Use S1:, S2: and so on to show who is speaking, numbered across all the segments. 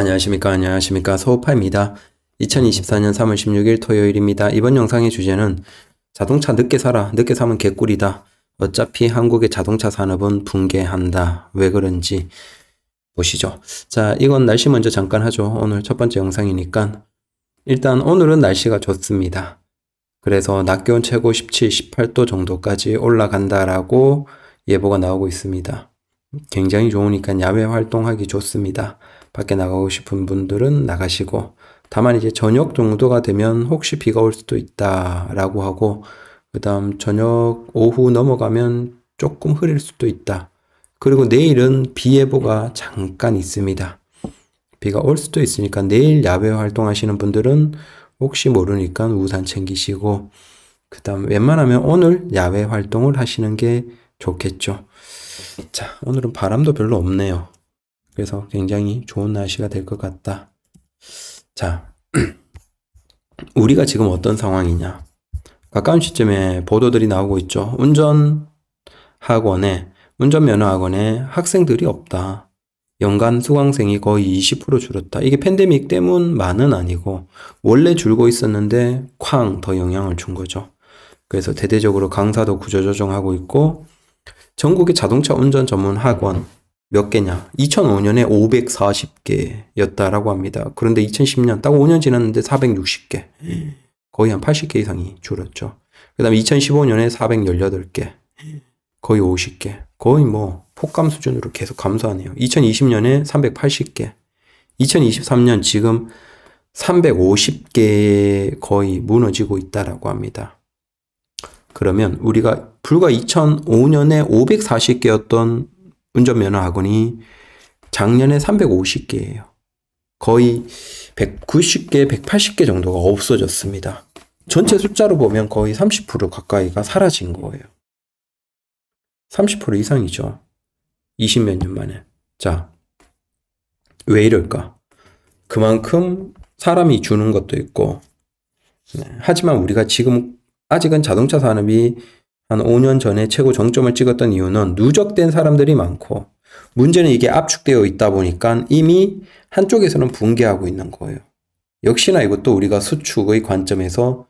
S1: 안녕하십니까 안녕하십니까 소우파입니다. 2024년 3월 16일 토요일입니다. 이번 영상의 주제는 자동차 늦게 사라 늦게 사면 개꿀이다 어차피 한국의 자동차 산업은 붕괴한다 왜 그런지 보시죠. 자 이건 날씨 먼저 잠깐 하죠. 오늘 첫 번째 영상이니까 일단 오늘은 날씨가 좋습니다. 그래서 낮 기온 최고 17, 18도 정도까지 올라간다라고 예보가 나오고 있습니다. 굉장히 좋으니까 야외 활동하기 좋습니다. 밖에 나가고 싶은 분들은 나가시고 다만 이제 저녁 정도가 되면 혹시 비가 올 수도 있다라고 하고 그다음 저녁 오후 넘어가면 조금 흐릴 수도 있다. 그리고 내일은 비 예보가 잠깐 있습니다. 비가 올 수도 있으니까 내일 야외 활동하시는 분들은 혹시 모르니까 우산 챙기시고 그다음 웬만하면 오늘 야외 활동을 하시는 게 좋겠죠. 자, 오늘은 바람도 별로 없네요. 그래서 굉장히 좋은 날씨가 될 것 같다. 자, 우리가 지금 어떤 상황이냐? 가까운 시점에 보도들이 나오고 있죠. 운전 학원에 운전면허 학원에 학생들이 없다. 연간 수강생이 거의 20% 줄었다. 이게 팬데믹 때문만은 아니고 원래 줄고 있었는데 쾅 더 영향을 준 거죠. 그래서 대대적으로 강사도 구조 조정하고 있고 전국의 자동차 운전 전문 학원 몇 개냐? 2005년에 540개였다라고 합니다. 그런데 2010년 딱 5년 지났는데 460개. 거의 한 80개 이상이 줄었죠. 그 다음에 2015년에 418개. 거의 50개. 거의 뭐 폭감 수준으로 계속 감소하네요. 2020년에 380개. 2023년 지금 350개 거의 무너지고 있다라고 합니다. 그러면 우리가 불과 2005년에 540개였던 운전면허 학원이 작년에 350개예요. 거의 190개, 180개 정도가 없어졌습니다. 전체 숫자로 보면 거의 30% 가까이가 사라진 거예요. 30% 이상이죠. 20몇 년 만에. 자, 왜 이럴까? 그만큼 사람이 주는 것도 있고, 네. 하지만 우리가 지금 아직은 자동차 산업이 한 5년 전에 최고 정점을 찍었던 이유는 누적된 사람들이 많고 문제는 이게 압축되어 있다 보니까 이미 한쪽에서는 붕괴하고 있는 거예요. 역시나 이것도 우리가 수축의 관점에서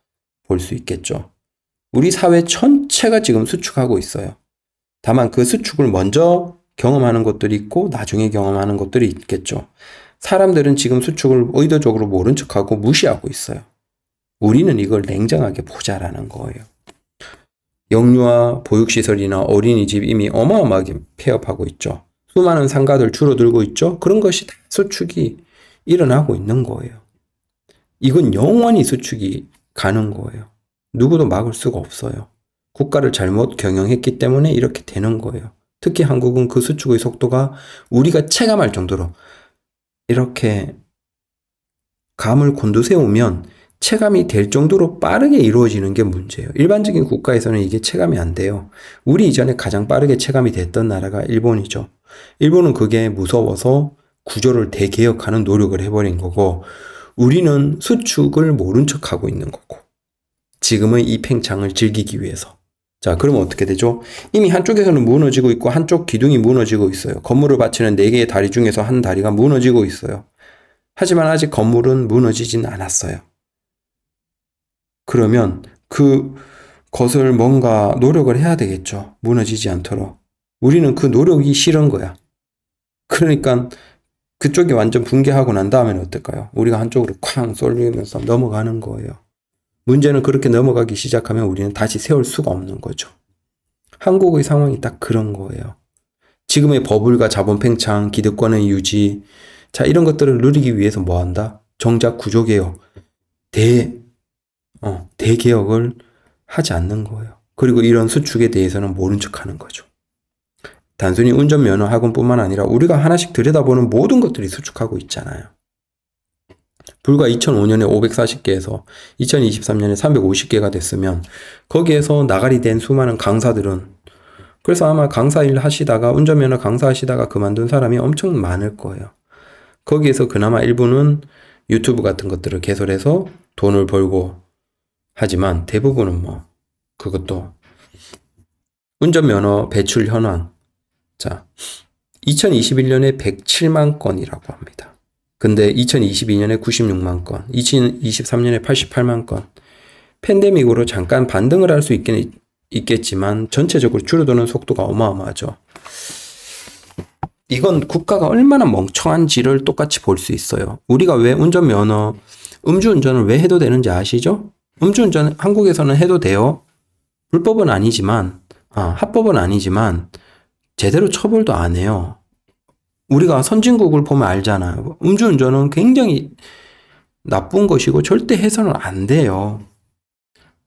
S1: 볼 수 있겠죠. 우리 사회 전체가 지금 수축하고 있어요. 다만 그 수축을 먼저 경험하는 것들이 있고 나중에 경험하는 것들이 있겠죠. 사람들은 지금 수축을 의도적으로 모른 척하고 무시하고 있어요. 우리는 이걸 냉정하게 보자라는 거예요. 영유아 보육시설이나 어린이집 이미 어마어마하게 폐업하고 있죠. 수많은 상가들 줄어들고 있죠. 그런 것이 다 수축이 일어나고 있는 거예요. 이건 영원히 수축이 가는 거예요. 누구도 막을 수가 없어요. 국가를 잘못 경영했기 때문에 이렇게 되는 거예요. 특히 한국은 그 수축의 속도가 우리가 체감할 정도로 이렇게 감을 곤두세우면 체감이 될 정도로 빠르게 이루어지는 게 문제예요. 일반적인 국가에서는 이게 체감이 안 돼요. 우리 이전에 가장 빠르게 체감이 됐던 나라가 일본이죠. 일본은 그게 무서워서 구조를 대개혁하는 노력을 해버린 거고, 우리는 수축을 모른 척 하고 있는 거고, 지금은이 팽창을 즐기기 위해서. 자, 그러면 어떻게 되죠? 이미 한쪽에서는 무너지고 있고, 한쪽 기둥이 무너지고 있어요. 건물을 받치는 네 개의 다리 중에서 한 다리가 무너지고 있어요. 하지만 아직 건물은 무너지진 않았어요. 그러면 그 것을 뭔가 노력을 해야 되겠죠. 무너지지 않도록. 우리는 그 노력이 싫은 거야. 그러니까 그쪽이 완전 붕괴하고 난 다음에는 어떨까요? 우리가 한쪽으로 쾅 쏠리면서 넘어가는 거예요. 문제는 그렇게 넘어가기 시작하면 우리는 다시 세울 수가 없는 거죠. 한국의 상황이 딱 그런 거예요. 지금의 버블과 자본 팽창, 기득권의 유지, 자, 이런 것들을 누리기 위해서 뭐 한다? 정작 구조 개혁, 대 대개혁을 하지 않는 거예요. 그리고 이런 수축에 대해서는 모른 척 하는 거죠. 단순히 운전면허 학원뿐만 아니라 우리가 하나씩 들여다보는 모든 것들이 수축하고 있잖아요. 불과 2005년에 540개에서 2023년에 350개가 됐으면 거기에서 나가리 된 수많은 강사들은 그래서 아마 강사 일 하시다가 운전면허 강사 하시다가 그만둔 사람이 엄청 많을 거예요. 거기에서 그나마 일부는 유튜브 같은 것들을 개설해서 돈을 벌고 하지만 대부분은 뭐 그것도 운전면허 배출 현황 자 2021년에 107만 건이라고 합니다. 근데 2022년에 96만 건, 2023년에 88만 건. 팬데믹으로 잠깐 반등을 할 수 있긴 있겠지만 전체적으로 줄어드는 속도가 어마어마하죠. 이건 국가가 얼마나 멍청한지를 똑같이 볼 수 있어요. 우리가 왜 운전면허, 음주운전을 왜 해도 되는지 아시죠? 음주운전 한국에서는 해도 돼요. 불법은 아니지만, 아, 합법은 아니지만, 제대로 처벌도 안 해요. 우리가 선진국을 보면 알잖아요. 음주운전은 굉장히 나쁜 것이고 절대 해서는 안 돼요.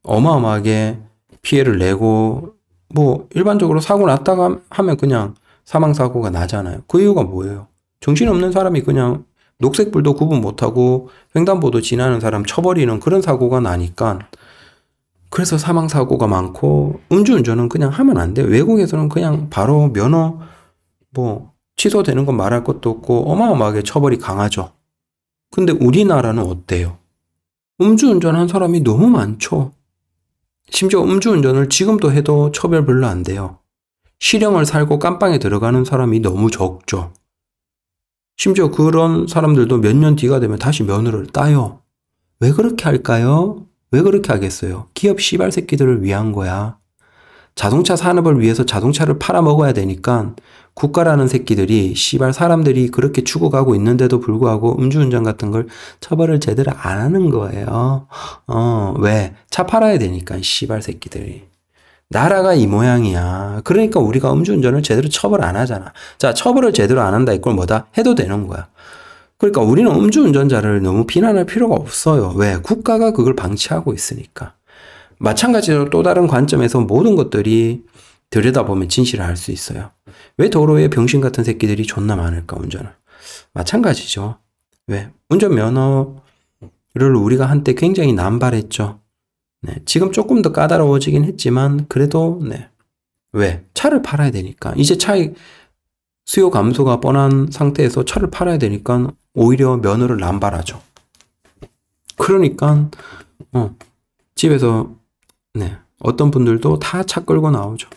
S1: 어마어마하게 피해를 내고, 뭐, 일반적으로 사고 났다가 하면 그냥 사망사고가 나잖아요. 그 이유가 뭐예요? 정신없는 사람이 그냥 녹색불도 구분 못하고 횡단보도 지나는 사람 쳐버리는 그런 사고가 나니까 그래서 사망 사고가 많고 음주운전은 그냥 하면 안 돼. 외국에서는 그냥 바로 면허 뭐 취소되는 건 말할 것도 없고 어마어마하게 처벌이 강하죠. 근데 우리나라는 어때요? 음주운전 한 사람이 너무 많죠. 심지어 음주운전을 지금도 해도 처벌 별로 안 돼요. 실형을 살고 깜빵에 들어가는 사람이 너무 적죠. 심지어 그런 사람들도 몇 년 뒤가 되면 다시 며느리를 따요. 왜 그렇게 할까요? 왜 그렇게 하겠어요? 기업 시발 새끼들을 위한 거야. 자동차 산업을 위해서 자동차를 팔아먹어야 되니까 국가라는 새끼들이 시발 사람들이 그렇게 추구하고 있는데도 불구하고 음주운전 같은 걸 처벌을 제대로 안 하는 거예요. 어, 왜? 차 팔아야 되니까 시발 새끼들이. 나라가 이 모양이야. 그러니까 우리가 음주운전을 제대로 처벌 안 하잖아. 자, 처벌을 제대로 안 한다. 이걸 뭐다? 해도 되는 거야. 그러니까 우리는 음주운전자를 너무 비난할 필요가 없어요. 왜? 국가가 그걸 방치하고 있으니까. 마찬가지로 또 다른 관점에서 모든 것들이 들여다보면 진실을 알 수 있어요. 왜 도로에 병신 같은 새끼들이 존나 많을까, 운전을? 마찬가지죠. 왜? 운전면허를 우리가 한때 굉장히 남발했죠. 네, 지금 조금 더 까다로워지긴 했지만 그래도 네. 왜? 차를 팔아야 되니까. 이제 차의 수요 감소가 뻔한 상태에서 차를 팔아야 되니까 오히려 면허를 남발하죠. 그러니까 어, 집에서 네, 어떤 분들도 다 차 끌고 나오죠.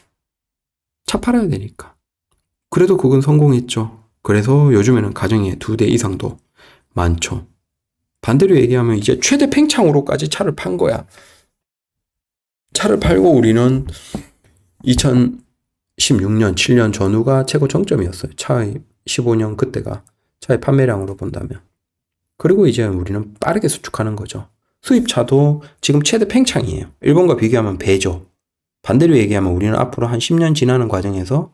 S1: 차 팔아야 되니까. 그래도 그건 성공했죠. 그래서 요즘에는 가정에 두 대 이상도 많죠. 반대로 얘기하면 이제 최대 팽창으로까지 차를 판 거야. 차를 팔고 우리는 2016년, 7년 전후가 최고 정점이었어요. 차의 15년 그때가 차의 판매량으로 본다면. 그리고 이제 우리는 빠르게 수축하는 거죠. 수입차도 지금 최대 팽창이에요. 일본과 비교하면 배죠. 반대로 얘기하면 우리는 앞으로 한 10년 지나는 과정에서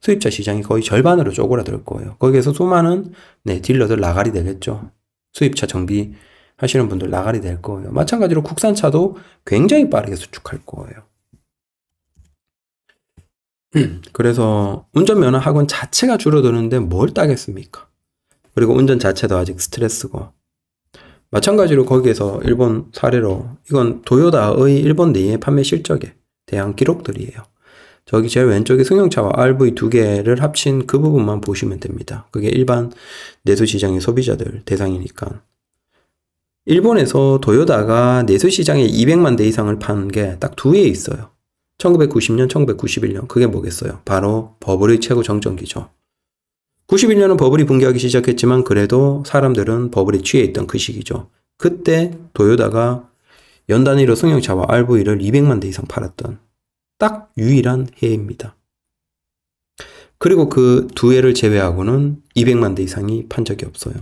S1: 수입차 시장이 거의 절반으로 쪼그라들 거예요. 거기에서 수많은 네, 딜러들 나가리 되겠죠. 수입차 정비 하시는 분들 나가리 될 거예요. 마찬가지로 국산차도 굉장히 빠르게 수축할 거예요. 그래서 운전면허 학원 자체가 줄어드는데 뭘 따겠습니까? 그리고 운전 자체도 아직 스트레스고. 마찬가지로 거기에서 일본 사례로 이건 도요다의 일본 내의 판매 실적에 대한 기록들이에요. 저기 제일 왼쪽에 승용차와 RV 두 개를 합친 그 부분만 보시면 됩니다. 그게 일반 내수 시장의 소비자들 대상이니까. 일본에서 도요다가 내수시장에 200만 대 이상을 판 게 딱 두 해 있어요. 1990년, 1991년. 그게 뭐겠어요? 바로 버블의 최고 정점기죠. 91년은 버블이 붕괴하기 시작했지만 그래도 사람들은 버블에 취해 있던 그 시기죠. 그때 도요다가 연 단위로 승용차와 RV를 200만 대 이상 팔았던 딱 유일한 해입니다. 그리고 그 두 해를 제외하고는 200만 대 이상이 판 적이 없어요.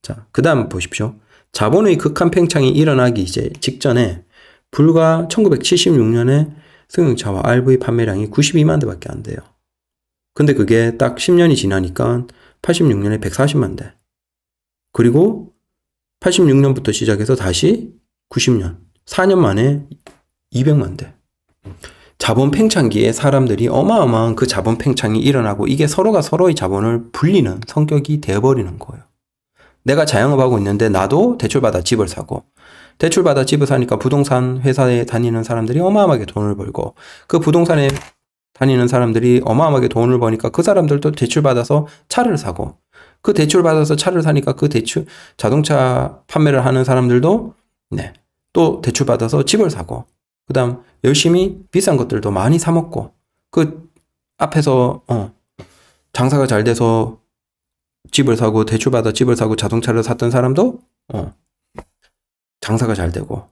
S1: 자, 그 다음 보십시오. 자본의 극한 팽창이 일어나기 이제 직전에 불과 1976년에 승용차와 RV 판매량이 92만 대밖에 안 돼요. 근데 그게 딱 10년이 지나니까 86년에 140만 대. 그리고 86년부터 시작해서 다시 90년, 4년 만에 200만 대. 자본 팽창기에 사람들이 어마어마한 그 자본 팽창이 일어나고 이게 서로가 서로의 자본을 불리는 성격이 되어버리는 거예요. 내가 자영업하고 있는데 나도 대출받아 집을 사고 대출받아 집을 사니까 부동산 회사에 다니는 사람들이 어마어마하게 돈을 벌고 그 부동산에 다니는 사람들이 어마어마하게 돈을 버니까 그 사람들도 대출받아서 차를 사고 그 대출받아서 차를 사니까 그 대출 자동차 판매를 하는 사람들도 네, 또 대출받아서 집을 사고 그 다음 열심히 비싼 것들도 많이 사먹고 그 앞에서 어, 장사가 잘 돼서 집을 사고 대출받아 집을 사고 자동차를 샀던 사람도 어, 장사가 잘 되고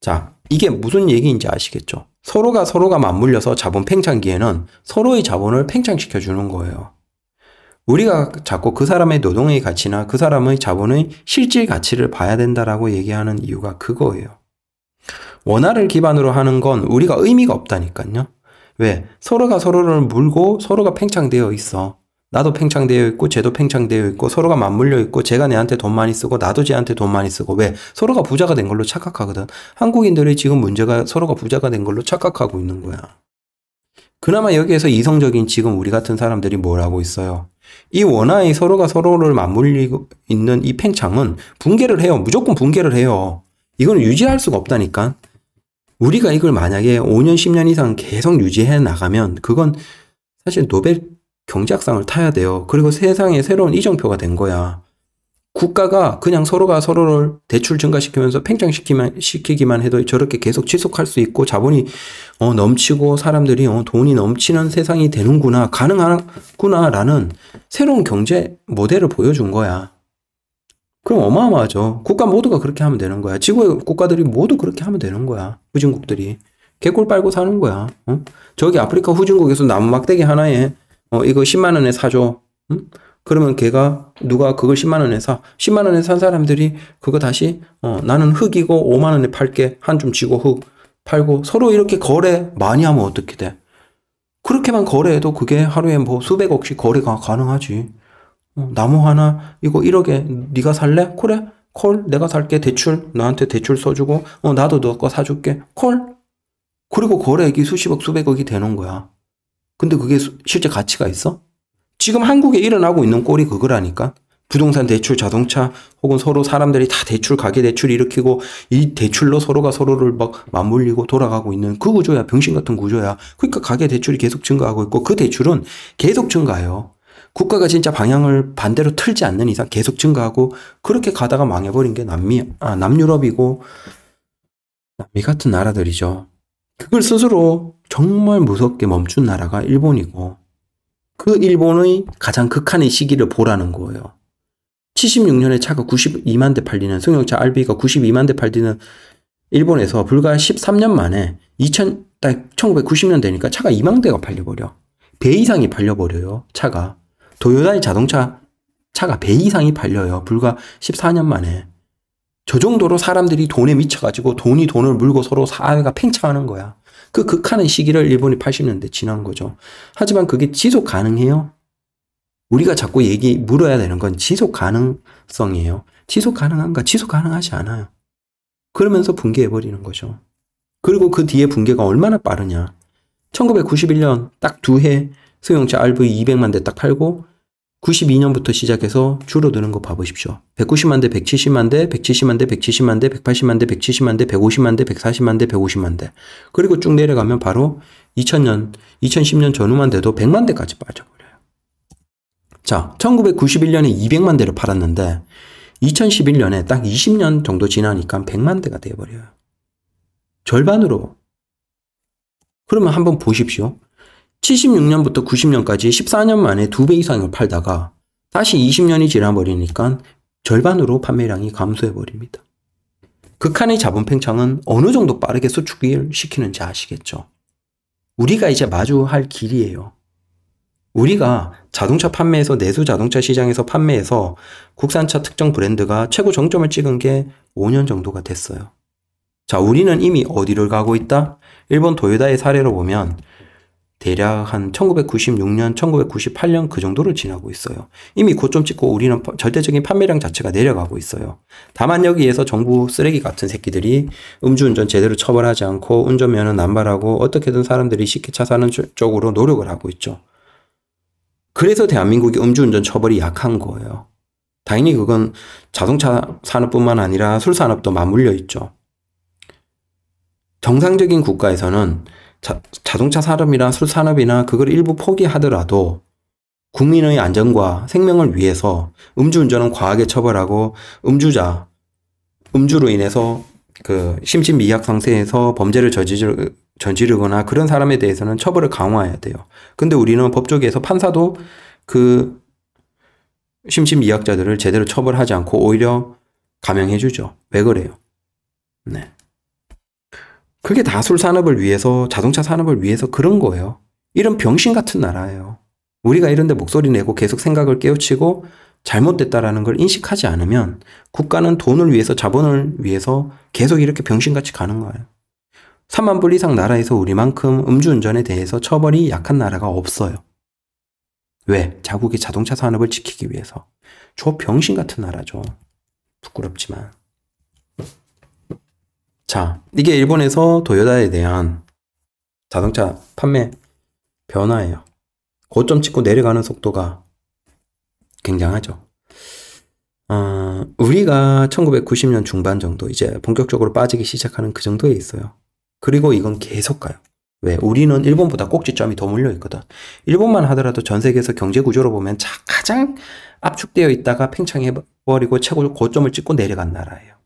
S1: 자 이게 무슨 얘기인지 아시겠죠? 서로가 서로가 맞물려서 자본 팽창기에는 서로의 자본을 팽창시켜 주는 거예요. 우리가 자꾸 그 사람의 노동의 가치나 그 사람의 자본의 실질 가치를 봐야 된다라고 얘기하는 이유가 그거예요. 원화를 기반으로 하는 건 우리가 의미가 없다니까요. 왜? 서로가 서로를 물고 서로가 팽창되어 있어. 나도 팽창되어 있고 쟤도 팽창되어 있고 서로가 맞물려 있고 쟤가 내한테 돈 많이 쓰고 나도 쟤한테 돈 많이 쓰고 왜 서로가 부자가 된 걸로 착각하거든 한국인들이 지금 문제가 서로가 부자가 된 걸로 착각하고 있는 거야 그나마 여기에서 이성적인 지금 우리 같은 사람들이 뭘 하고 있어요 이 원화의 서로가 서로를 맞물리고 있는 이 팽창은 붕괴를 해요 무조건 붕괴를 해요 이건 유지할 수가 없다니까 우리가 이걸 만약에 5년 10년 이상 계속 유지해 나가면 그건 사실 노벨 경제학상을 타야 돼요. 그리고 세상에 새로운 이정표가 된 거야. 국가가 그냥 서로가 서로를 대출 증가시키면서 팽창시키기만 시키기만 해도 저렇게 계속 지속할 수 있고 자본이 어, 넘치고 사람들이 어, 돈이 넘치는 세상이 되는구나 가능하구나라는 새로운 경제 모델을 보여준 거야. 그럼 어마어마하죠. 국가 모두가 그렇게 하면 되는 거야. 지구의 국가들이 모두 그렇게 하면 되는 거야. 후진국들이 개꿀 빨고 사는 거야. 어? 저기 아프리카 후진국에서 나무 막대기 하나에 어, 이거 10만 원에 사줘. 음? 그러면 걔가 누가 그걸 10만 원에 사 10만 원에 산 사람들이 그거 다시 어, 나는 흙이고 5만 원에 팔게 한줌 쥐고 흙 팔고 서로 이렇게 거래 많이 하면 어떻게 돼? 그렇게만 거래해도 그게 하루에 뭐 수백억씩 거래가 가능하지. 어, 나무 하나 이거 1억에 네가 살래? 그래. 콜 내가 살게 대출 너한테 대출 써주고 어 나도 너 거 사줄게 콜 그리고 거래액이 수십억 수백억이 되는 거야. 근데 그게 실제 가치가 있어? 지금 한국에 일어나고 있는 꼴이 그거라니까. 부동산 대출, 자동차 혹은 서로 사람들이 다 대출, 가계 대출 일으키고 이 대출로 서로가 서로를 막 맞물리고 돌아가고 있는 그 구조야. 병신 같은 구조야. 그러니까 가계 대출이 계속 증가하고 있고 그 대출은 계속 증가해요. 국가가 진짜 방향을 반대로 틀지 않는 이상 계속 증가하고 그렇게 가다가 망해버린 게 남미, 아, 남유럽이고 남미 같은 나라들이죠. 그걸 스스로 정말 무섭게 멈춘 나라가 일본이고 그 일본의 가장 극한의 시기를 보라는 거예요. 76년에 차가 92만 대 팔리는 승용차 RB가 92만 대 팔리는 일본에서 불과 13년 만에 2000, 1990년 되니까 차가 2만 대가 팔려버려. 배 이상이 팔려버려요, 차가. 도요다의 자동차 차가 배 이상이 팔려요. 불과 14년 만에. 저 정도로 사람들이 돈에 미쳐가지고 돈이 돈을 물고 서로 사회가 팽창하는 거야. 그 극하는 시기를 일본이 80년대 지난 거죠. 하지만 그게 지속 가능해요? 우리가 자꾸 얘기 물어야 되는 건 지속 가능성이에요. 지속 가능한가? 지속 가능하지 않아요. 그러면서 붕괴해 버리는 거죠. 그리고 그 뒤에 붕괴가 얼마나 빠르냐? 1991년 딱 두해소용차 RV 200만 대 딱 팔고 92년부터 시작해서 줄어드는 거 봐보십시오. 190만 대, 170만 대, 170만 대, 170만 대, 180만 대, 170만 대, 150만 대, 140만 대, 150만 대. 그리고 쭉 내려가면 바로 2000년, 2010년 전후만 돼도 100만 대까지 빠져버려요. 자, 1991년에 200만 대를 팔았는데 2011년에 딱 20년 정도 지나니까 100만 대가 돼버려요. 절반으로. 그러면 한번 보십시오. 76년부터 90년까지 14년 만에 2배 이상을 팔다가 다시 20년이 지나버리니까 절반으로 판매량이 감소해버립니다. 극한의 그 자본 팽창은 어느 정도 빠르게 수축을 시키는지 아시겠죠? 우리가 이제 마주할 길이에요. 우리가 자동차 판매에서 내수 자동차 시장에서 판매해서 국산차 특정 브랜드가 최고 정점을 찍은 게 5년 정도가 됐어요. 자, 우리는 이미 어디를 가고 있다? 일본 도요다의 사례로 보면 대략 한 1996년, 1998년 그 정도를 지나고 있어요. 이미 고점 찍고 우리는 절대적인 판매량 자체가 내려가고 있어요. 다만 여기에서 정부 쓰레기 같은 새끼들이 음주운전 제대로 처벌하지 않고 운전면허 남발하고 어떻게든 사람들이 쉽게 차 사는 쪽으로 노력을 하고 있죠. 그래서 대한민국이 음주운전 처벌이 약한 거예요. 당연히 그건 자동차 산업뿐만 아니라 술 산업도 맞물려 있죠. 정상적인 국가에서는 자, 자동차 산업이나 술 산업이나 그걸 일부 포기하더라도 국민의 안전과 생명을 위해서 음주운전은 과하게 처벌하고 음주자, 음주로 인해서 그 심신미약 상태에서 범죄를 저지르, 저지르거나 그런 사람에 대해서는 처벌을 강화해야 돼요. 근데 우리는 법조계에서 판사도 그 심신미약자들을 제대로 처벌하지 않고 오히려 감형해주죠. 왜 그래요? 네. 그게 다술 산업을 위해서 자동차 산업을 위해서 그런 거예요. 이런 병신 같은 나라예요. 우리가 이런데 목소리 내고 계속 생각을 깨우치고 잘못됐다라는 걸 인식하지 않으면 국가는 돈을 위해서 자본을 위해서 계속 이렇게 병신같이 가는 거예요. 3만 불 이상 나라에서 우리만큼 음주운전에 대해서 처벌이 약한 나라가 없어요. 왜? 자국의 자동차 산업을 지키기 위해서. 저 병신 같은 나라죠. 부끄럽지만. 자, 이게 일본에서 도요다에 대한 자동차 판매 변화예요. 고점 찍고 내려가는 속도가 굉장하죠. 어, 우리가 1990년 중반 정도 이제 본격적으로 빠지기 시작하는 그 정도에 있어요. 그리고 이건 계속 가요. 왜? 우리는 일본보다 꼭지점이 더 물려 있거든. 일본만 하더라도 전 세계에서 경제 구조로 보면 가장 압축되어 있다가 팽창해 버리고 최고 고점을 찍고 내려간 나라예요.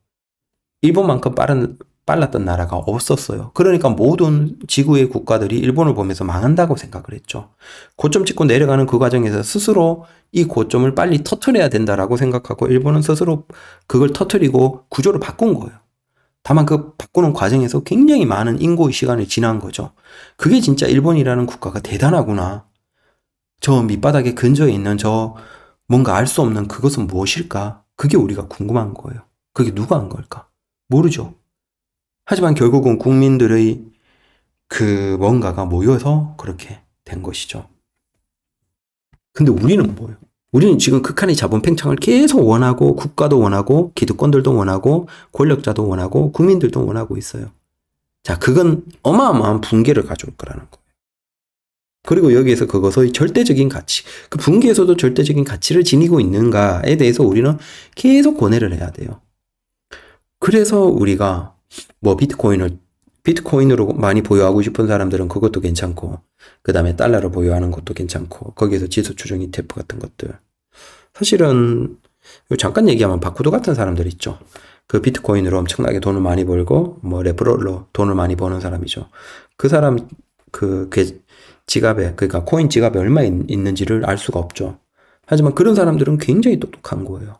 S1: 일본만큼 빠른 빨랐던 나라가 없었어요. 그러니까 모든 지구의 국가들이 일본을 보면서 망한다고 생각을 했죠. 고점 찍고 내려가는 그 과정에서 스스로 이 고점을 빨리 터트려야 된다라고 생각하고 일본은 스스로 그걸 터트리고 구조를 바꾼 거예요. 다만 그 바꾸는 과정에서 굉장히 많은 인고의 시간이 지난 거죠. 그게 진짜 일본이라는 국가가 대단하구나. 저 밑바닥에 근처에 있는 저 뭔가 알 수 없는 그것은 무엇일까? 그게 우리가 궁금한 거예요. 그게 누가 한 걸까? 모르죠. 하지만 결국은 국민들의 그 뭔가가 모여서 그렇게 된 것이죠. 근데 우리는 뭐예요? 우리는 지금 극한의 자본 팽창을 계속 원하고 국가도 원하고 기득권들도 원하고 권력자도 원하고 국민들도 원하고 있어요. 자, 그건 어마어마한 붕괴를 가져올 거라는 거예요. 그리고 여기에서 그것의 절대적인 가치, 그 붕괴에서도 절대적인 가치를 지니고 있는가에 대해서 우리는 계속 고뇌를 해야 돼요. 그래서 우리가 뭐 비트코인을 비트코인으로 많이 보유하고 싶은 사람들은 그것도 괜찮고 그 다음에 달러로 보유하는 것도 괜찮고 거기에서 지수 추정 ETF 같은 것들 사실은 잠깐 얘기하면 바쿠도 같은 사람들 있죠 그 비트코인으로 엄청나게 돈을 많이 벌고 뭐 레프럴로 돈을 많이 버는 사람이죠 그 사람 그, 그 지갑에 그러니까 코인 지갑에 얼마 있, 는지를알 수가 없죠 하지만 그런 사람들은 굉장히 똑똑한 거예요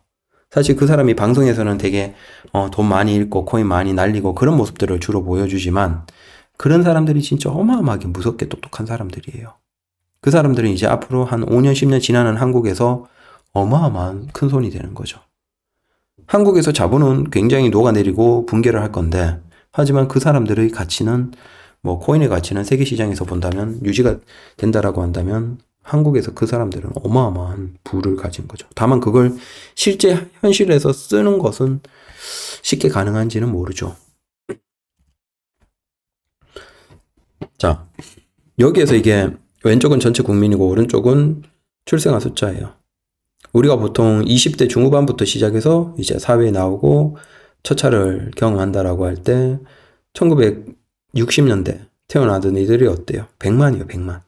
S1: 사실 그 사람이 방송에서는 되게 어, 돈 많이 잃고 코인 많이 날리고 그런 모습들을 주로 보여주지만 그런 사람들이 진짜 어마어마하게 무섭게 똑똑한 사람들이에요. 그 사람들은 이제 앞으로 한 5년, 10년 지나는 한국에서 어마어마한 큰 손이 되는 거죠. 한국에서 자본은 굉장히 녹아내리고 붕괴를 할 건데, 하지만 그 사람들의 가치는, 뭐, 코인의 가치는 세계 시장에서 본다면, 유지가 된다라고 한다면, 한국에서 그 사람들은 어마어마한 부를 가진 거죠. 다만 그걸 실제 현실에서 쓰는 것은 쉽게 가능한지는 모르죠. 자, 여기에서 이게 왼쪽은 전체 국민이고 오른쪽은 출생아 숫자예요. 우리가 보통 20대 중후반부터 시작해서 이제 사회에 나오고 처 차를 경험한다라고 할 때 1960년대 태어나던 이들이 어때요? 100만이요, 100만.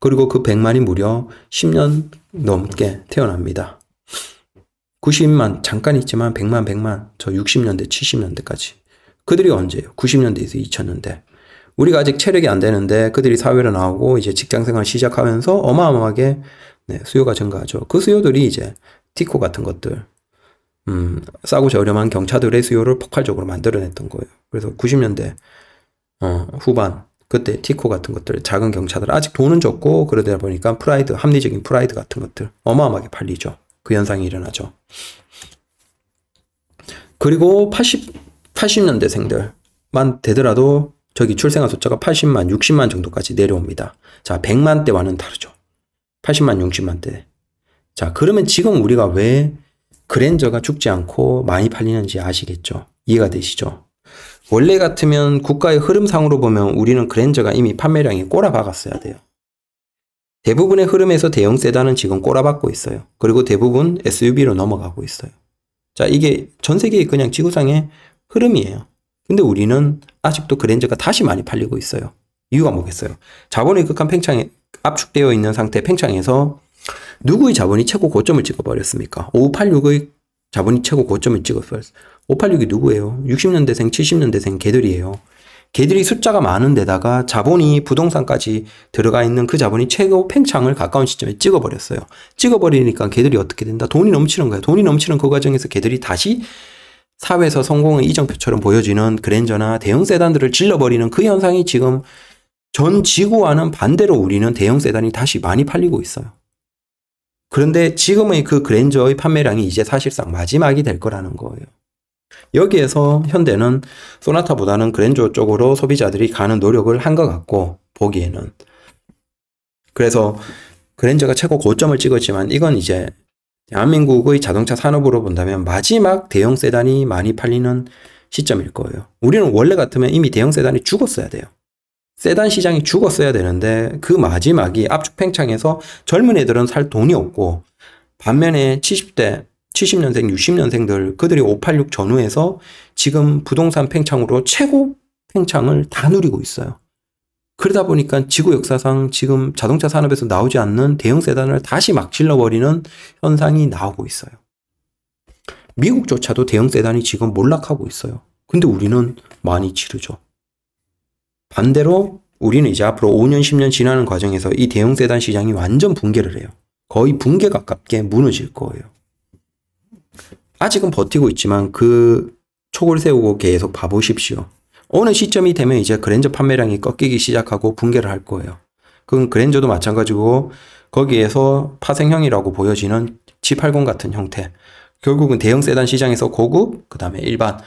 S1: 그리고 그 100만이 무려 10년 넘게 태어납니다. 90만 잠깐 있지만 100만 100만 저 60년대 70년대까지 그들이 언제예요? 90년대에서 2000년대 우리가 아직 체력이 안 되는데 그들이 사회로 나오고 이제 직장생활 시작하면서 어마어마하게 네, 수요가 증가하죠. 그 수요들이 이제 티코 같은 것들 음, 싸고 저렴한 경차들의 수요를 폭발적으로 만들어냈던 거예요. 그래서 90년대 어, 후반 그때 티코 같은 것들, 작은 경차들, 아직 돈은 적고 그러다 보니까 프라이드, 합리적인 프라이드 같은 것들 어마어마하게 팔리죠. 그 현상이 일어나죠. 그리고 80, 80년대생들만 되더라도 저기 출생아 숫자가 80만, 60만 정도까지 내려옵니다. 자, 100만 대와는 다르죠. 80만, 60만 대. 자, 그러면 지금 우리가 왜 그랜저가 죽지 않고 많이 팔리는지 아시겠죠? 이해가 되시죠? 원래 같으면 국가의 흐름상으로 보면 우리는 그랜저가 이미 판매량이 꼬라박았어야 돼요. 대부분의 흐름에서 대형 세단은 지금 꼬라박고 있어요. 그리고 대부분 SUV로 넘어가고 있어요. 자, 이게 전 세계의 그냥 지구상의 흐름이에요. 근데 우리는 아직도 그랜저가 다시 많이 팔리고 있어요. 이유가 뭐겠어요? 자본의 극한 팽창에 압축되어 있는 상태 팽창에서 누구의 자본이 최고 고점을 찍어버렸습니까? 5586의 자본이 최고 고점을 찍어버렸어요. 586이 누구예요? 60년대생, 70년대생 개들이에요. 개들이 숫자가 많은데다가 자본이 부동산까지 들어가 있는 그 자본이 최고 팽창을 가까운 시점에 찍어버렸어요. 찍어버리니까 개들이 어떻게 된다? 돈이 넘치는 거예요. 돈이 넘치는 그 과정에서 개들이 다시 사회에서 성공의 이정표처럼 보여지는 그랜저나 대형 세단들을 질러버리는 그 현상이 지금 전 지구와는 반대로 우리는 대형 세단이 다시 많이 팔리고 있어요. 그런데 지금의 그 그랜저의 판매량이 이제 사실상 마지막이 될 거라는 거예요. 여기에서 현대는 소나타보다는 그랜저 쪽으로 소비자들이 가는 노력을 한 것 같고 보기에는 그래서 그랜저가 최고 고점을 찍었지만 이건 이제 대한민국의 자동차 산업으로 본다면 마지막 대형 세단이 많이 팔리는 시점일 거예요. 우리는 원래 같으면 이미 대형 세단이 죽었어야 돼요. 세단 시장이 죽었어야 되는데 그 마지막이 압축 팽창해서 젊은 애들은 살 돈이 없고 반면에 70대, 70년생, 60년생들 그들이 586 전후에서 지금 부동산 팽창으로 최고 팽창을 다 누리고 있어요. 그러다 보니까 지구 역사상 지금 자동차 산업에서 나오지 않는 대형 세단을 다시 막 질러버리는 현상이 나오고 있어요. 미국조차도 대형 세단이 지금 몰락하고 있어요. 근데 우리는 많이 치르죠 반대로 우리는 이제 앞으로 5년, 10년 지나는 과정에서 이 대형 세단 시장이 완전 붕괴를 해요. 거의 붕괴 가깝게 무너질 거예요. 아직은 버티고 있지만 그 촉을 세우고 계속 봐보십시오. 어느 시점이 되면 이제 그랜저 판매량이 꺾이기 시작하고 붕괴를 할 거예요. 그건 그랜저도 마찬가지고 거기에서 파생형이라고 보여지는 G80 같은 형태. 결국은 대형 세단 시장에서 고급, 그 다음에 일반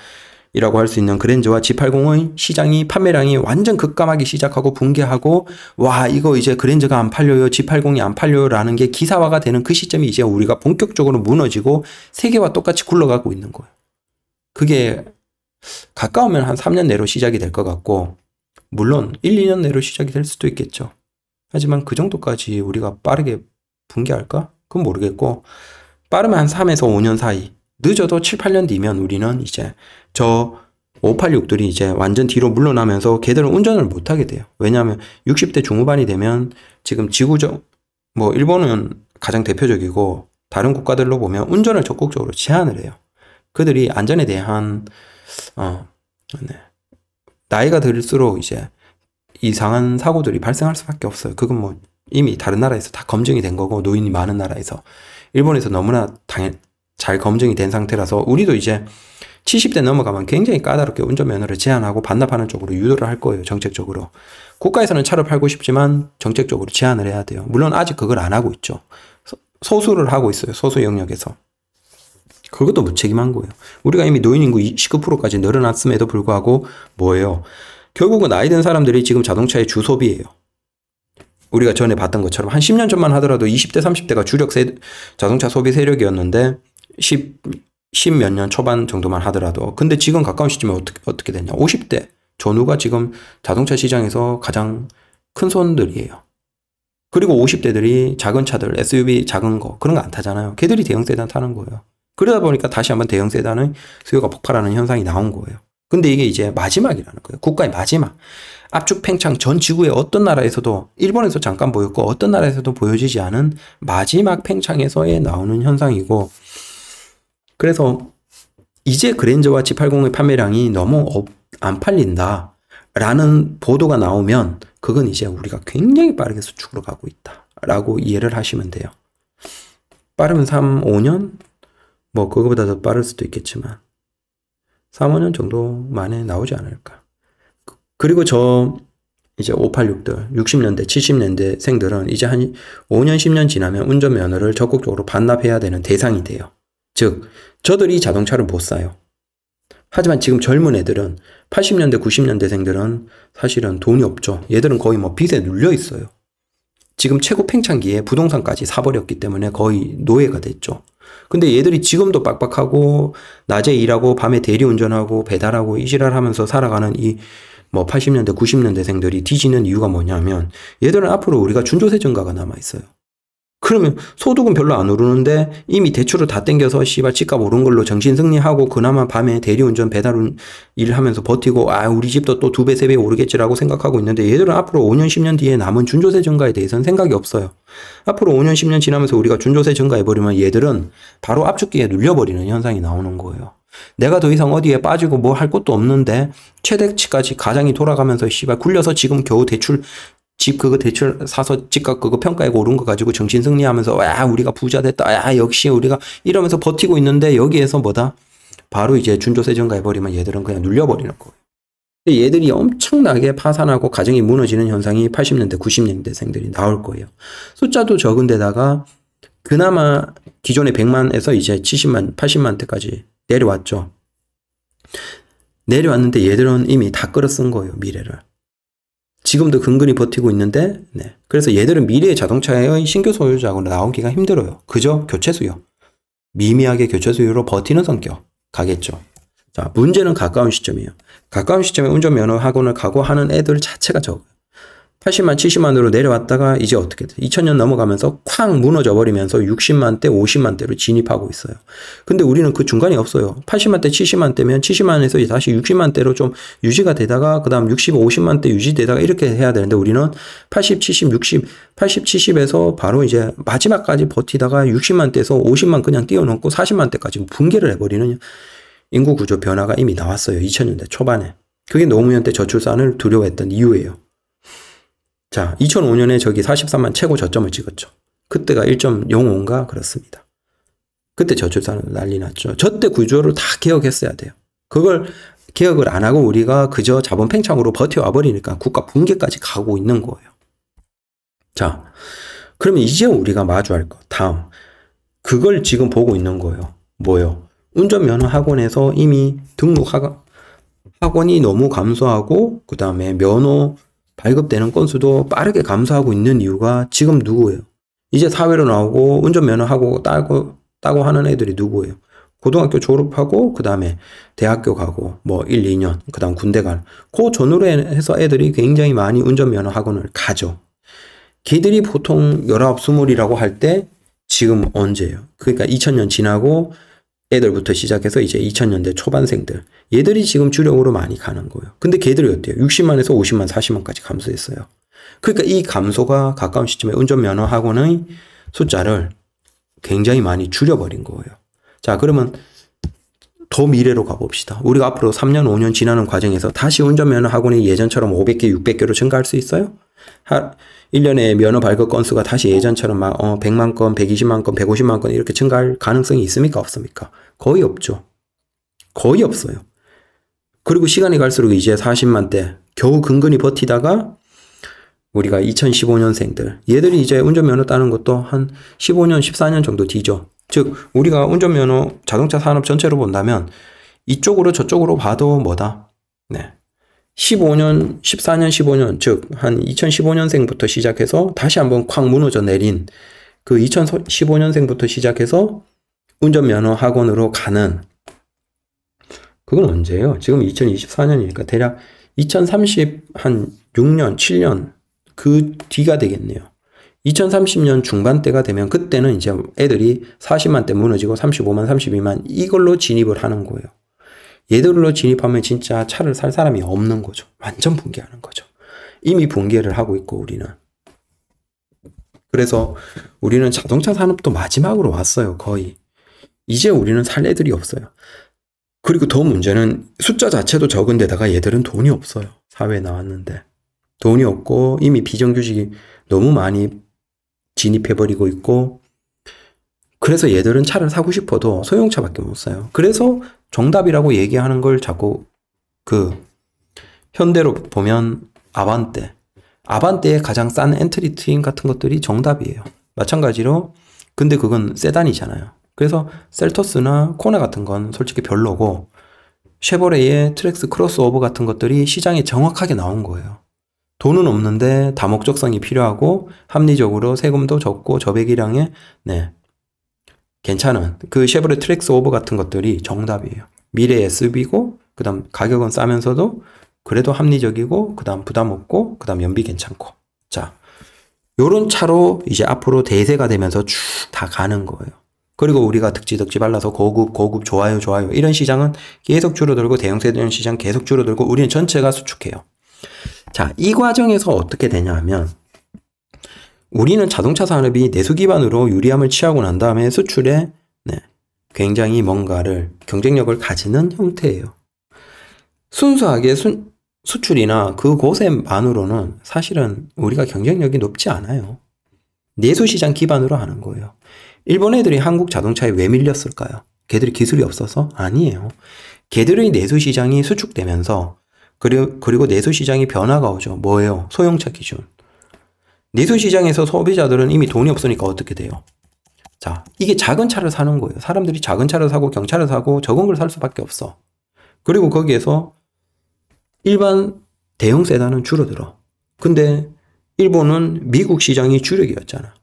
S1: 이라고 할 수 있는 그랜저와 G80의 시장이 판매량이 완전 급감하기 시작하고 붕괴하고 와 이거 이제 그랜저가 안 팔려요 G80이 안 팔려요라는 게 기사화가 되는 그 시점이 이제 우리가 본격적으로 무너지고 세계와 똑같이 굴러가고 있는 거예요. 그게 가까우면 한 3년 내로 시작이 될 것 같고 물론 1, 2년 내로 시작이 될 수도 있겠죠. 하지만 그 정도까지 우리가 빠르게 붕괴할까? 그건 모르겠고 빠르면 한 3에서 5년 사이 늦어도 7, 8년 뒤면 우리는 이제 저 586들이 이제 완전 뒤로 물러나면서 걔들은 운전을 못하게 돼요. 왜냐하면 60대 중후반이 되면 지금 지구적, 뭐 일본은 가장 대표적이고 다른 국가들로 보면 운전을 적극적으로 제한을 해요. 그들이 안전에 대한, 어, 네. 나이가 들수록 이제 이상한 사고들이 발생할 수밖에 없어요. 그건 뭐 이미 다른 나라에서 다 검증이 된 거고 노인이 많은 나라에서 일본에서 너무나 당연 잘 검증이 된 상태라서 우리도 이제 70대 넘어가면 굉장히 까다롭게 운전면허를 제한하고 반납하는 쪽으로 유도를 할 거예요. 정책적으로. 국가에서는 차를 팔고 싶지만 정책적으로 제한을 해야 돼요. 물론 아직 그걸 안 하고 있죠. 소수를 하고 있어요. 소수 영역에서. 그것도 무책임한 거예요. 우리가 이미 노인 인구 19%까지 늘어났음에도 불구하고 뭐예요? 결국은 나이 든 사람들이 지금 자동차의 주소비예요. 우리가 전에 봤던 것처럼 한 10년 전만 하더라도 20대, 30대가 주력 세, 자동차 소비 세력이었는데 10, 십몇 년 초반 정도만 하더라도 근데 지금 가까운 시점에 어떻게, 어떻게 됐냐 50대 전후가 지금 자동차 시장에서 가장 큰 손들이에요 그리고 50대들이 작은 차들 SUV 작은 거 그런 거 안 타잖아요 걔들이 대형 세단 타는 거예요 그러다 보니까 다시 한번 대형 세단의 수요가 폭발하는 현상이 나온 거예요 근데 이게 이제 마지막이라는 거예요 국가의 마지막 압축 팽창 전 지구의 어떤 나라에서도 일본에서 잠깐 보였고 어떤 나라에서도 보여지지 않은 마지막 팽창에서의 나오는 현상이고 그래서 이제 그랜저와 G80의 판매량이 너무 안 팔린다. 라는 보도가 나오면 그건 이제 우리가 굉장히 빠르게 수축으로 가고 있다. 라고 이해를 하시면 돼요. 빠르면 3, 5년? 뭐 그거보다 더 빠를 수도 있겠지만 3, 5년 정도 만에 나오지 않을까. 그리고 저 이제 586들, 60년대, 70년대 생들은 이제 한 5년, 10년 지나면 운전면허를 적극적으로 반납해야 되는 대상이 돼요. 즉, 저들이 자동차를 못 사요. 하지만 지금 젊은 애들은 80년대, 90년대생들은 사실은 돈이 없죠. 얘들은 거의 뭐 빚에 눌려 있어요. 지금 최고 팽창기에 부동산까지 사버렸기 때문에 거의 노예가 됐죠. 근데 얘들이 지금도 빡빡하고 낮에 일하고 밤에 대리운전하고 배달하고 이지랄 하면서 살아가는 이 뭐 80년대, 90년대생들이 뒤지는 이유가 뭐냐면 얘들은 앞으로 우리가 준조세 증가가 남아 있어요. 그러면 소득은 별로 안 오르는데 이미 대출을 다 땡겨서 씨발 집값 오른 걸로 정신 승리하고 그나마 밤에 대리운전 배달운 일하면서 버티고 아 우리 집도 또 두 배 세 배 오르겠지라고 생각하고 있는데 얘들은 앞으로 5년 10년 뒤에 남은 준조세 증가에 대해서는 생각이 없어요. 앞으로 5년 10년 지나면서 우리가 준조세 증가해 버리면 얘들은 바로 압축기에 눌려버리는 현상이 나오는 거예요. 내가 더 이상 어디에 빠지고 뭐 할 것도 없는데 최대치까지 가장이 돌아가면서 씨발 굴려서 지금 겨우 대출 집 그거 대출 사서 집값 그거 평가액 오른 거 가지고 정신 승리하면서 와 우리가 부자 됐다 야 역시 우리가 이러면서 버티고 있는데 여기에서 뭐다 바로 이제 준조세 증가해버리면 얘들은 그냥 눌려버리는 거예요. 얘들이 엄청나게 파산하고 가정이 무너지는 현상이 80년대, 90년대생들이 나올 거예요. 숫자도 적은데다가 그나마 기존의 100만에서 이제 70만, 80만대까지 내려왔죠. 내려왔는데 얘들은 이미 다 끌어쓴 거예요, 미래를. 지금도 근근히 버티고 있는데 네. 그래서 얘들은 미래의 자동차의 신규 소유자로 나오기가 힘들어요. 그저 교체 수요. 미미하게 교체 수요로 버티는 성격 가겠죠. 자 문제는 가까운 시점이에요. 가까운 시점에 운전면허 학원을 가고 하는 애들 자체가 적어요. 80만, 70만으로 내려왔다가 이제 어떻게 돼? 2000년 넘어가면서 쾅 무너져 버리면서 60만대, 50만대로 진입하고 있어요. 근데 우리는 그 중간이 없어요. 80만대, 70만대면 70만에서 이제 다시 60만대로 좀 유지가 되다가 그다음 60, 50만대 유지되다가 이렇게 해야 되는데 우리는 80, 70, 60, 80, 70에서 바로 이제 마지막까지 버티다가 60만대에서 50만 그냥 뛰어넘고 40만대까지 붕괴를 해 버리는 인구 구조 변화가 이미 나왔어요. 2000년대 초반에. 그게 노무현 때 저출산을 두려워했던 이유예요. 자, 2005년에 저기 43만 최고 저점을 찍었죠. 그때가 1.05인가 그렇습니다. 그때 저출산 은 난리 났죠. 저때 구조를 다 개혁했어야 돼요. 그걸 개혁을 안 하고 우리가 그저 자본 팽창으로 버텨와 버리니까 국가 붕괴까지 가고 있는 거예요. 자, 그러면 이제 우리가 마주할 것. 다음. 그걸 지금 보고 있는 거예요. 뭐요? 운전면허 학원에서 이미 등록 학원이 너무 감소하고, 그 다음에 면허 발급되는 건수도 빠르게 감소하고 있는 이유가 지금 누구예요? 이제 사회로 나오고 운전면허하고 따고 따고 하는 애들이 누구예요? 고등학교 졸업하고 그 다음에 대학교 가고 뭐 1, 2년 그 다음 군대 가는 그 전후로 해서 애들이 굉장히 많이 운전면허 학원을 가죠. 걔들이 보통 19, 20이라고 할 때 지금 언제예요? 그러니까 2000년 지나고 애들부터 시작해서 이제 2000년대 초반생들. 얘들이 지금 주력으로 많이 가는 거예요. 근데 걔들이 어때요? 60만에서 50만, 40만까지 감소했어요. 그러니까 이 감소가 가까운 시점에 운전면허 학원의 숫자를 굉장히 많이 줄여버린 거예요. 자, 그러면 더 미래로 가봅시다. 우리가 앞으로 3년, 5년 지나는 과정에서 다시 운전면허 학원이 예전처럼 500개, 600개로 증가할 수 있어요? 하, 1년에 면허 발급 건수가 다시 예전처럼 막, 어, 100만 건, 120만 건, 150만 건 이렇게 증가할 가능성이 있습니까? 없습니까? 거의 없죠. 거의 없어요. 그리고 시간이 갈수록 이제 40만 대, 겨우 근근히 버티다가 우리가 2015년생들, 얘들이 이제 운전면허 따는 것도 한 15년, 14년 정도 뒤죠. 즉 우리가 운전면허 자동차 산업 전체로 본다면 이쪽으로 저쪽으로 봐도 뭐다? 네. 15년, 14년, 15년, 즉, 한 2015년생부터 시작해서 다시 한번 콱 무너져 내린 그 2015년생부터 시작해서 운전면허 학원으로 가는 그건 언제예요? 지금 2024년이니까 대략 2 0 3 6년, 7년 그 뒤가 되겠네요. 2030년 중반대가 되면 그때는 이제 애들이 40만 대 무너지고 35만, 32만 이걸로 진입을 하는 거예요. 얘들로 진입하면 진짜 차를 살 사람이 없는 거죠. 완전 붕괴하는 거죠. 이미 붕괴를 하고 있고 우리는. 그래서 우리는 자동차 산업도 마지막으로 왔어요. 거의. 이제 우리는 살 애들이 없어요. 그리고 더 문제는 숫자 자체도 적은데다가 얘들은 돈이 없어요. 사회에 나왔는데. 돈이 없고 이미 비정규직이 너무 많이 진입해버리고 있고 그래서 얘들은 차를 사고 싶어도 소형차밖에 못 사요. 그래서 정답이라고 얘기하는 걸 자꾸 그 현대로 보면 아반떼, 아반떼의 가장 싼 엔트리 트임 같은 것들이 정답이에요. 마찬가지로 근데 그건 세단이잖아요. 그래서 셀토스나 코나 같은 건 솔직히 별로고 쉐보레의 트렉스 크로스오버 같은 것들이 시장에 정확하게 나온 거예요. 돈은 없는데 다목적성이 필요하고 합리적으로 세금도 적고 저배기량에 네 괜찮은 그 쉐보레 트렉스 오버 같은 것들이 정답이에요. 미래 SUV고 그다음 가격은 싸면서도 그래도 합리적이고 그다음 부담 없고 그다음 연비 괜찮고 자 요런 차로 이제 앞으로 대세가 되면서 쭉 다 가는 거예요. 그리고 우리가 득지득지 발라서 고급 고급 좋아요 좋아요 이런 시장은 계속 줄어들고 대형 세대 형 시장 계속 줄어들고 우리는 전체가 수축해요. 자, 이 과정에서 어떻게 되냐 하면 우리는 자동차 산업이 내수 기반으로 유리함을 취하고 난 다음에 수출에 네, 굉장히 뭔가를 경쟁력을 가지는 형태예요. 순수하게 순, 수출이나 그곳에만으로는 사실은 우리가 경쟁력이 높지 않아요. 내수 시장 기반으로 하는 거예요. 일본 애들이 한국 자동차에 왜 밀렸을까요? 걔들이 기술이 없어서? 아니에요. 걔들의 내수 시장이 수축되면서 그리고, 그리고 내수시장이 변화가 오죠. 뭐예요? 소형차 기준. 내수시장에서 소비자들은 이미 돈이 없으니까 어떻게 돼요? 자, 이게 작은 차를 사는 거예요. 사람들이 작은 차를 사고 경차를 사고 적은 걸 살 수밖에 없어. 그리고 거기에서 일반 대형 세단은 줄어들어. 근데 일본은 미국 시장이 주력이었잖아.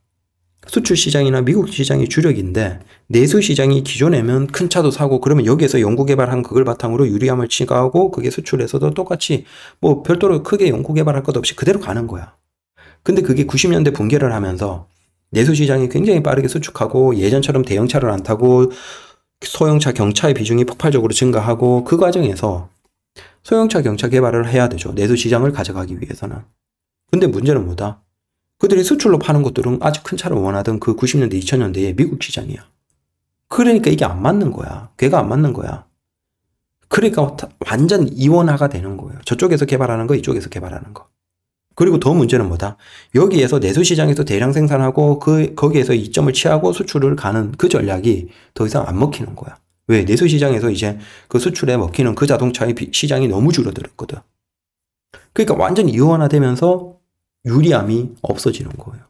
S1: 수출 시장이나 미국 시장이 주력인데 내수 시장이 기존에면 큰 차도 사고 그러면 여기에서 연구 개발한 그걸 바탕으로 유리함을 취가하고 그게 수출에서도 똑같이 뭐 별도로 크게 연구 개발할 것 없이 그대로 가는 거야. 근데 그게 90년대 붕괴를 하면서 내수 시장이 굉장히 빠르게 수축하고 예전처럼 대형차를 안 타고 소형차 경차의 비중이 폭발적으로 증가하고 그 과정에서 소형차 경차 개발을 해야 되죠. 내수 시장을 가져가기 위해서는. 근데 문제는 뭐다? 그들이 수출로 파는 것들은 아주 큰 차를 원하던 그 90년대, 2000년대의 미국 시장이야. 그러니까 이게 안 맞는 거야. 걔가 안 맞는 거야. 그러니까 완전 이원화가 되는 거예요. 저쪽에서 개발하는 거, 이쪽에서 개발하는 거. 그리고 더 문제는 뭐다? 여기에서 내수 시장에서 대량 생산하고 그 거기에서 이점을 취하고 수출을 가는 그 전략이 더 이상 안 먹히는 거야. 왜 내수 시장에서 이제 그 수출에 먹히는 그 자동차의 시장이 너무 줄어들었거든. 그러니까 완전 이원화되면서 유리함이 없어지는 거예요.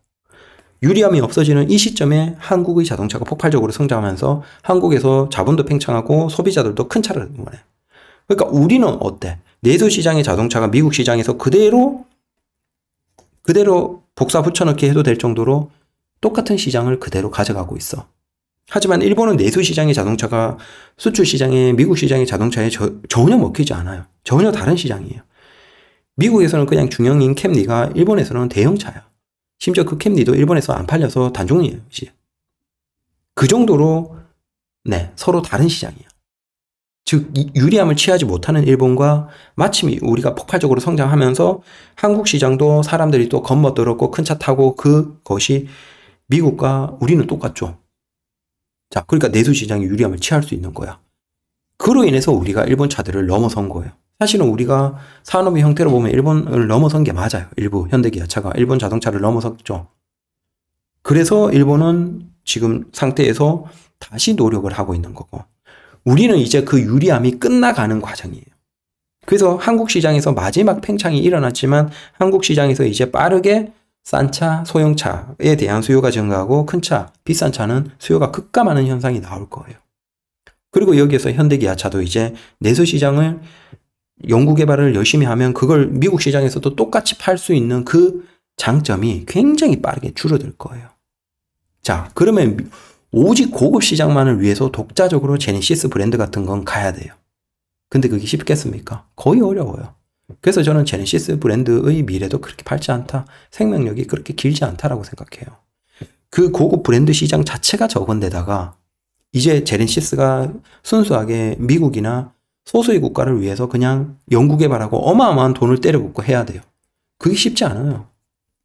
S1: 유리함이 없어지는 이 시점에 한국의 자동차가 폭발적으로 성장하면서 한국에서 자본도 팽창하고 소비자들도 큰 차를 내는 거네. 그러니까 우리는 어때? 내수 시장의 자동차가 미국 시장에서 그대로 그대로 복사 붙여넣기 해도 될 정도로 똑같은 시장을 그대로 가져가고 있어. 하지만 일본은 내수 시장의 자동차가 수출 시장에 미국 시장의 자동차에 저, 전혀 먹히지 않아요. 전혀 다른 시장이에요. 미국에서는 그냥 중형인 캠리가 일본에서는 대형차야. 심지어 그 캠리도 일본에서 안 팔려서 단종이에요. 이제. 그 정도로 네 서로 다른 시장이야즉 유리함을 취하지 못하는 일본과 마침 우리가 폭발적으로 성장하면서 한국 시장도 사람들이 또 겁먹들었고 그 큰차 타고 그것이 미국과 우리는 똑같죠. 자, 그러니까 내수 시장이 유리함을 취할 수 있는 거야. 그로 인해서 우리가 일본 차들을 넘어선 거예요. 사실은 우리가 산업의 형태로 보면 일본을 넘어선 게 맞아요. 일부 현대기아차가 일본 자동차를 넘어섰죠. 그래서 일본은 지금 상태에서 다시 노력을 하고 있는 거고 우리는 이제 그 유리함이 끝나가는 과정이에요. 그래서 한국 시장에서 마지막 팽창이 일어났지만 한국 시장에서 이제 빠르게 싼 차, 소형차에 대한 수요가 증가하고 큰 차, 비싼 차는 수요가 급감하는 현상이 나올 거예요. 그리고 여기에서 현대기아차도 이제 내수 시장을 연구 개발을 열심히 하면 그걸 미국 시장에서도 똑같이 팔 수 있는 그 장점이 굉장히 빠르게 줄어들 거예요. 자, 그러면 오직 고급 시장만을 위해서 독자적으로 제네시스 브랜드 같은 건 가야 돼요. 근데 그게 쉽겠습니까? 거의 어려워요. 그래서 저는 제네시스 브랜드의 미래도 그렇게 밝지 않다. 생명력이 그렇게 길지 않다라고 생각해요. 그 고급 브랜드 시장 자체가 적은 데다가 이제 제네시스가 순수하게 미국이나 소수의 국가를 위해서 그냥 연구 개발하고 어마어마한 돈을 때려붓고 해야 돼요. 그게 쉽지 않아요.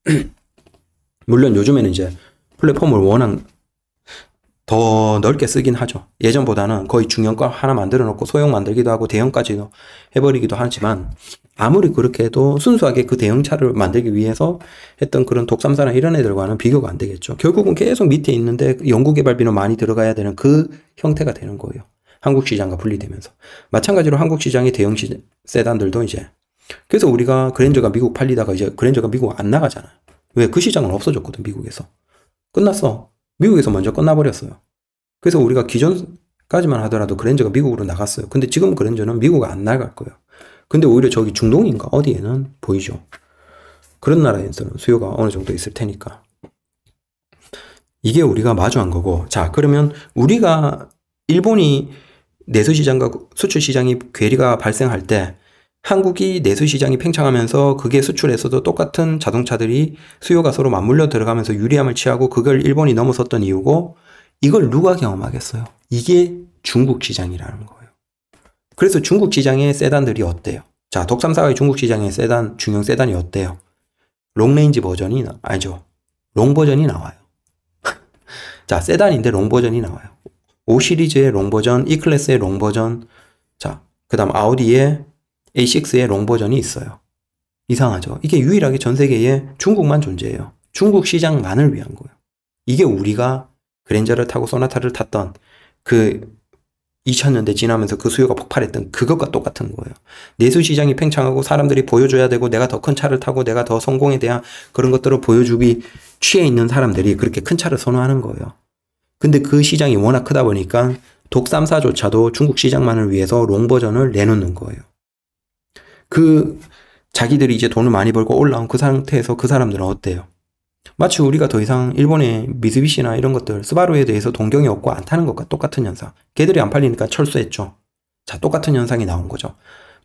S1: 물론 요즘에는 이제 플랫폼을 워낙 더 넓게 쓰긴 하죠. 예전보다는 거의 중형과 하나 만들어 놓고 소형 만들기도 하고 대형까지도 해버리기도 하지만 아무리 그렇게 해도 순수하게 그 대형차를 만들기 위해서 했던 그런 독삼사나 이런 애들과는 비교가 안 되겠죠. 결국은 계속 밑에 있는데 연구개발비는 많이 들어가야 되는 그 형태가 되는 거예요. 한국 시장과 분리되면서 마찬가지로 한국 시장의 대형 시장, 세단들도 이제 그래서 우리가 그랜저가 미국 팔리다가 이제 그랜저가 미국 안 나가잖아. 왜그 시장은 없어졌거든 미국에서 끝났어. 미국에서 먼저 끝나버렸어요. 그래서 우리가 기존까지만 하더라도 그랜저가 미국으로 나갔어요. 근데 지금 그랜저는 미국 안 나갈 거예요. 근데 오히려 저기 중동인가 어디에는 보이죠. 그런 나라에서는 수요가 어느 정도 있을 테니까. 이게 우리가 마주한 거고. 자, 그러면 우리가 일본이 내수 시장과 수출 시장이 괴리가 발생할 때 한국이 내수 시장이 팽창하면서 그게 수출에서도 똑같은 자동차들이 수요가 서로 맞물려 들어가면서 유리함을 취하고 그걸 일본이 넘어섰던 이유고 이걸 누가 경험하겠어요? 이게 중국 시장이라는 거예요. 그래서 중국 시장의 세단들이 어때요? 자, 독삼사의 중국 시장의 세단, 중형 세단이 어때요? 롱레인지 버전이, 아니죠. 롱 버전이 나와요. 자, 세단인데 롱 버전이 나와요. O 시리즈의 롱 버전, E 클래스의 롱 버전, 자, 그 다음 아우디의 A6의 롱 버전이 있어요. 이상하죠. 이게 유일하게 전 세계에 중국만 존재해요. 중국 시장만을 위한 거예요. 이게 우리가 그랜저를 타고 소나타를 탔던 그 2000년대 지나면서 그 수요가 폭발했던 그것과 똑같은 거예요. 내수 시장이 팽창하고 사람들이 보여줘야 되고 내가 더 큰 차를 타고 내가 더 성공에 대한 그런 것들을 보여주기 취해 있는 사람들이 그렇게 큰 차를 선호하는 거예요. 근데 그 시장이 워낙 크다 보니까 독삼사조차도 중국 시장만을 위해서 롱 버전을 내놓는 거예요. 그 자기들이 이제 돈을 많이 벌고 올라온 그 상태에서 그 사람들은 어때요? 마치 우리가 더 이상 일본의 미쓰비시나 이런 것들 스바루에 대해서 동경이 없고 안 타는 것과 똑같은 현상. 걔들이 안 팔리니까 철수했죠. 자, 똑같은 현상이 나온 거죠.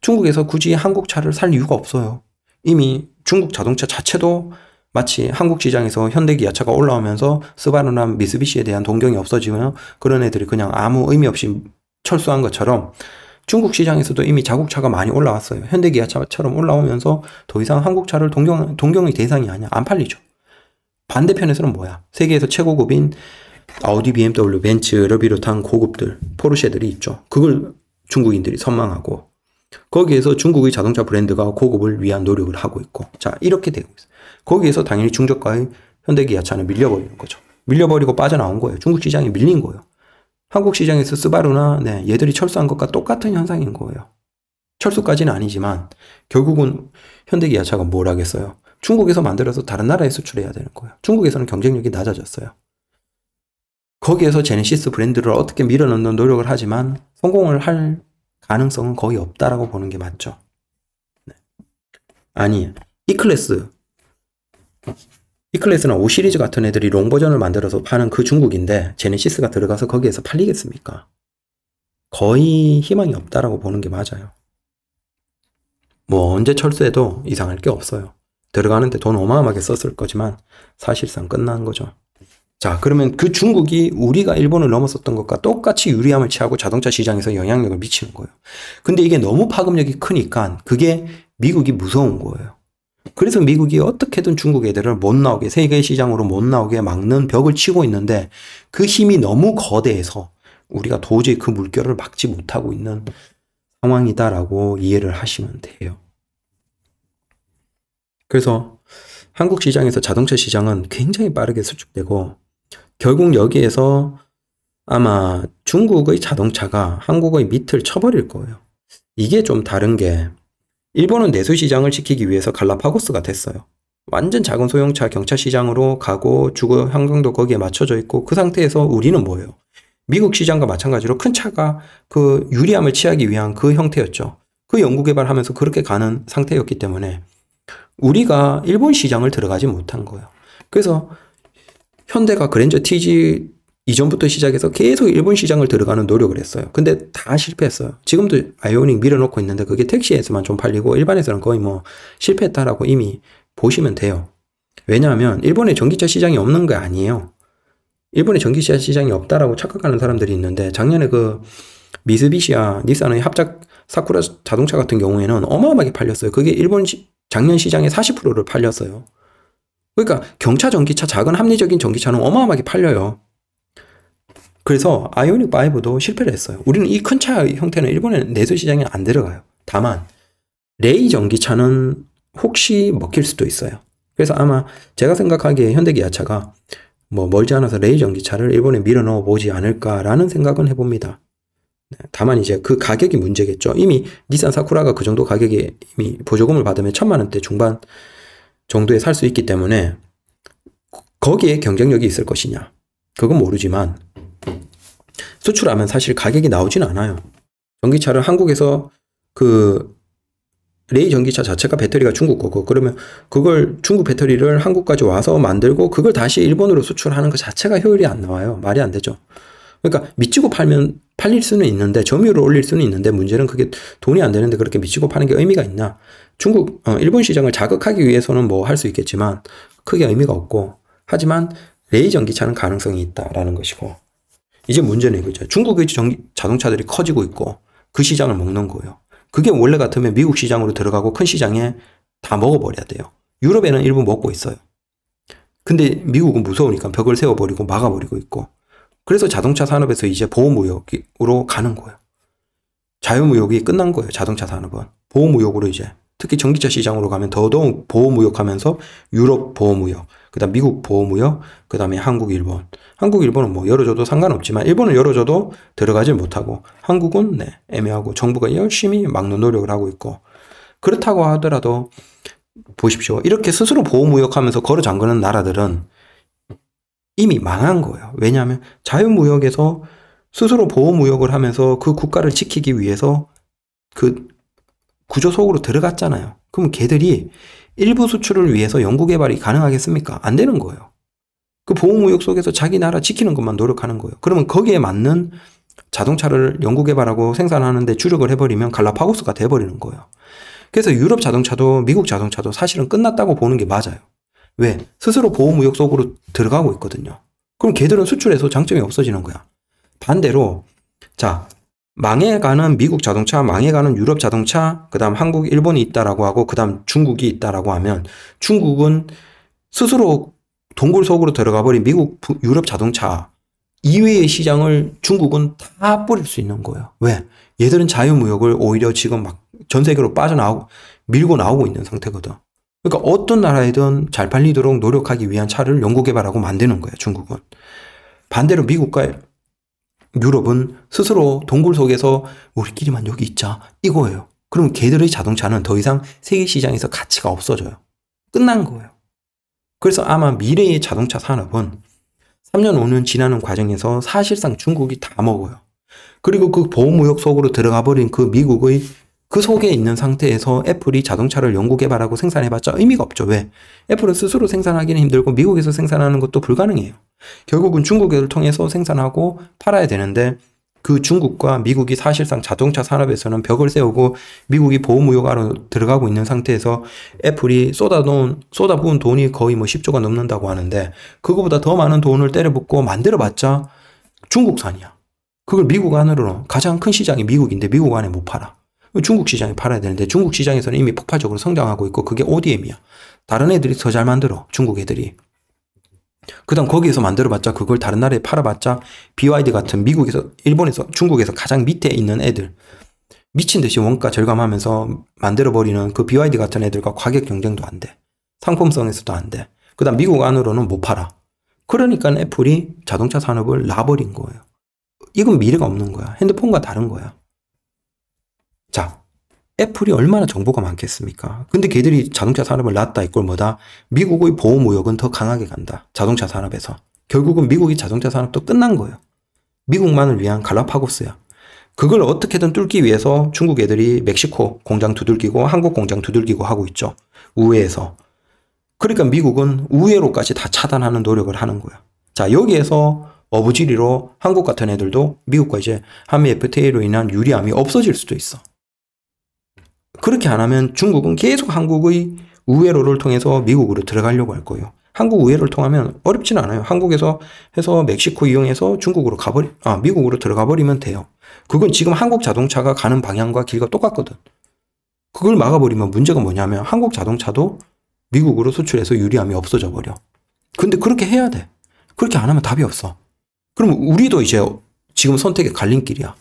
S1: 중국에서 굳이 한국 차를 살 이유가 없어요. 이미 중국 자동차 자체도 마치 한국 시장에서 현대기아차가 올라오면서 스바루나 미쓰비시에 대한 동경이 없어지며 그런 애들이 그냥 아무 의미 없이 철수한 것처럼 중국 시장에서도 이미 자국차가 많이 올라왔어요. 현대기아차처럼 올라오면서 더 이상 한국차를 동경, 동경의 대상이 아니야. 안 팔리죠. 반대편에서는 뭐야? 세계에서 최고급인 아우디, BMW, 벤츠를 비롯한 고급들, 포르쉐들이 있죠. 그걸 중국인들이 선망하고 거기에서 중국의 자동차 브랜드가 고급을 위한 노력을 하고 있고, 자, 이렇게 되고 있어요. 거기에서 당연히 중저가의 현대기아차는 밀려버리는 거죠. 밀려버리고 빠져나온 거예요. 중국 시장이 밀린 거예요. 한국 시장에서 스바루나, 네, 얘들이 철수한 것과 똑같은 현상인 거예요. 철수까지는 아니지만, 결국은 현대기아차가 뭘 하겠어요? 중국에서 만들어서 다른 나라에 수출해야 되는 거예요. 중국에서는 경쟁력이 낮아졌어요. 거기에서 제네시스 브랜드를 어떻게 밀어넣는 노력을 하지만 성공을 할 가능성은 거의 없다라고 보는 게 맞죠. 네. 아니, E 클래스. E 클래스는 O 시리즈 같은 애들이 롱 버전을 만들어서 파는 그 중국인데 제네시스가 들어가서 거기에서 팔리겠습니까? 거의 희망이 없다라고 보는 게 맞아요. 뭐 언제 철수해도 이상할 게 없어요. 들어가는데 돈 어마어마하게 썼을 거지만 사실상 끝난 거죠. 자, 그러면 그 중국이 우리가 일본을 넘었었던 것과 똑같이 유리함을 취하고 자동차 시장에서 영향력을 미치는 거예요. 근데 이게 너무 파급력이 크니까 그게 미국이 무서운 거예요. 그래서 미국이 어떻게든 중국 애들을 못 나오게, 세계 시장으로 못 나오게 막는 벽을 치고 있는데 그 힘이 너무 거대해서 우리가 도저히 그 물결을 막지 못하고 있는 상황이다라고 이해를 하시면 돼요. 그래서 한국 시장에서 자동차 시장은 굉장히 빠르게 수축되고 결국 여기에서 아마 중국의 자동차가 한국의 밑을 쳐버릴 거예요. 이게 좀 다른 게 일본은 내수 시장을 지키기 위해서 갈라파고스가 됐어요. 완전 작은 소형차 경차 시장으로 가고 주거 환경도 거기에 맞춰져 있고 그 상태에서 우리는 뭐예요? 미국 시장과 마찬가지로 큰 차가 그 유리함을 취하기 위한 그 형태였죠. 그 연구 개발하면서 그렇게 가는 상태였기 때문에 우리가 일본 시장을 들어가지 못한 거예요. 그래서 현대가 그랜저 TG 이전부터 시작해서 계속 일본 시장을 들어가는 노력을 했어요. 근데 다 실패했어요. 지금도 아이오닉 밀어놓고 있는데 그게 택시에서만 좀 팔리고 일반에서는 거의 뭐 실패했다라고 이미 보시면 돼요. 왜냐하면 일본에 전기차 시장이 없는 거 아니에요. 일본에 전기차 시장이 없다라고 착각하는 사람들이 있는데 작년에 그 미쓰비시와 닛산의 합작 사쿠라 자동차 같은 경우에는 어마어마하게 팔렸어요. 그게 일본 시, 작년 시장의 40%를 팔렸어요. 그러니까 경차 전기차 작은 합리적인 전기차는 어마어마하게 팔려요. 그래서 아이오닉 5도 실패를 했어요. 우리는 이 큰차 형태는 일본의 내수 시장에 안 들어가요. 다만 레이 전기차는 혹시 먹힐 수도 있어요. 그래서 아마 제가 생각하기에 현대기아차가 뭐 멀지 않아서 레이 전기차를 일본에 밀어넣어 보지 않을까라는 생각은 해봅니다. 네, 다만 이제 그 가격이 문제겠죠. 이미 니산 사쿠라가 그 정도 가격에 이미 보조금을 받으면 천만 원대 중반 정도에 살 수 있기 때문에 거기에 경쟁력이 있을 것이냐. 그건 모르지만 수출하면 사실 가격이 나오진 않아요. 전기차를 한국에서 그 레이 전기차 자체가 배터리가 중국 거고 그러면 그걸 중국 배터리를 한국까지 와서 만들고 그걸 다시 일본으로 수출하는 것 자체가 효율이 안 나와요. 말이 안 되죠. 그러니까 미치고 팔면 팔릴 수는 있는데 점유율을 올릴 수는 있는데 문제는 그게 돈이 안 되는데 그렇게 미치고 파는 게 의미가 있나? 중국, 어, 일본 시장을 자극하기 위해서는 뭐 할 수 있겠지만 크게 의미가 없고 하지만 레이 전기차는 가능성이 있다라는 것이고 이제 문제는 이거죠. 중국의 전기, 자동차들이 커지고 있고 그 시장을 먹는 거예요. 그게 원래 같으면 미국 시장으로 들어가고 큰 시장에 다 먹어버려야 돼요. 유럽에는 일부 먹고 있어요. 근데 미국은 무서우니까 벽을 세워버리고 막아버리고 있고 그래서 자동차 산업에서 이제 보호무역으로 가는 거예요. 자유무역이 끝난 거예요. 자동차 산업은 보호무역으로 이제 특히 전기차 시장으로 가면 더더욱 보호무역 하면서 유럽 보호무역, 그 다음 미국 보호무역, 그 다음에 한국, 일본. 한국, 일본은 뭐 열어줘도 상관없지만 일본은 열어줘도 들어가지 못하고 한국은 네, 애매하고 정부가 열심히 막는 노력을 하고 있고 그렇다고 하더라도 보십시오. 이렇게 스스로 보호무역 하면서 걸어 잠그는 나라들은 이미 망한 거예요. 왜냐하면 자유무역에서 스스로 보호무역을 하면서 그 국가를 지키기 위해서 그 구조 속으로 들어갔잖아요. 그럼 걔들이 일부 수출을 위해서 연구개발이 가능하겠습니까? 안 되는 거예요. 그 보호무역 속에서 자기 나라 지키는 것만 노력하는 거예요. 그러면 거기에 맞는 자동차를 연구개발하고 생산하는데 주력을 해버리면 갈라파고스가 돼버리는 거예요. 그래서 유럽 자동차도 미국 자동차도 사실은 끝났다고 보는 게 맞아요. 왜? 스스로 보호무역 속으로 들어가고 있거든요. 그럼 걔들은 수출에서 장점이 없어지는 거야. 반대로, 자, 망해가는 미국 자동차, 망해가는 유럽 자동차, 그 다음 한국, 일본이 있다라고 하고, 그 다음 중국이 있다라고 하면 중국은 스스로 동굴 속으로 들어가 버린 미국, 유럽 자동차 이외의 시장을 중국은 다 뿌릴 수 있는 거예요. 왜? 얘들은 자유무역을 오히려 지금 막 전 세계로 빠져나오고, 밀고 나오고 있는 상태거든. 그러니까 어떤 나라에든 잘 팔리도록 노력하기 위한 차를 연구 개발하고 만드는 거예요, 중국은. 반대로 미국과 유럽은 스스로 동굴 속에서 우리끼리만 여기 있자 이거예요. 그럼 걔들의 자동차는 더 이상 세계 시장에서 가치가 없어져요. 끝난 거예요. 그래서 아마 미래의 자동차 산업은 3년 5년 지나는 과정에서 사실상 중국이 다 먹어요. 그리고 그 보호무역 속으로 들어가 버린 그 미국의 그 속에 있는 상태에서 애플이 자동차를 연구 개발하고 생산해봤자 의미가 없죠. 왜? 애플은 스스로 생산하기는 힘들고 미국에서 생산하는 것도 불가능해요. 결국은 중국을 통해서 생산하고 팔아야 되는데 그 중국과 미국이 사실상 자동차 산업에서는 벽을 세우고 미국이 보호무역화로 들어가고 있는 상태에서 애플이 쏟아놓은, 쏟아부은 돈이 거의 뭐 10조가 넘는다고 하는데 그거보다 더 많은 돈을 때려붓고 만들어봤자 중국산이야. 그걸 미국 안으로 가장 큰 시장이 미국인데 미국 안에 못 팔아. 중국 시장에 팔아야 되는데 중국 시장에서는 이미 폭발적으로 성장하고 있고 그게 ODM이야. 다른 애들이 더 잘 만들어. 중국 애들이. 그다음 거기에서 만들어봤자 그걸 다른 나라에 팔아봤자 BYD 같은 미국에서 일본에서 중국에서 가장 밑에 있는 애들 미친 듯이 원가 절감하면서 만들어버리는 그 BYD 같은 애들과 가격 경쟁도 안 돼. 상품성에서도 안 돼. 그 다음 미국 안으로는 못 팔아. 그러니까 애플이 자동차 산업을 놔버린 거예요. 이건 미래가 없는 거야. 핸드폰과 다른 거야. 자, 애플이 얼마나 정보가 많겠습니까? 근데 걔들이 자동차 산업을 놨다 이꼴 뭐다? 미국의 보호 무역은 더 강하게 간다. 자동차 산업에서. 결국은 미국이 자동차 산업도 끝난 거예요. 미국만을 위한 갈라파고스야. 그걸 어떻게든 뚫기 위해서 중국 애들이 멕시코 공장 두들기고 한국 공장 두들기고 하고 있죠. 우회에서. 그러니까 미국은 우회로까지 다 차단하는 노력을 하는 거야. 자, 여기에서 어부지리로 한국 같은 애들도 미국과 이제 한미 FTA로 인한 유리함이 없어질 수도 있어. 그렇게 안 하면 중국은 계속 한국의 우회로를 통해서 미국으로 들어가려고 할 거예요. 한국 우회로를 통하면 어렵진 않아요. 한국에서 해서 멕시코 이용해서 중국으로 가버리, 아, 미국으로 들어가 버리면 돼요. 그건 지금 한국 자동차가 가는 방향과 길과 똑같거든. 그걸 막아버리면 문제가 뭐냐면 한국 자동차도 미국으로 수출해서 유리함이 없어져 버려. 근데 그렇게 해야 돼. 그렇게 안 하면 답이 없어. 그럼 우리도 이제 지금 선택의 갈림길이야.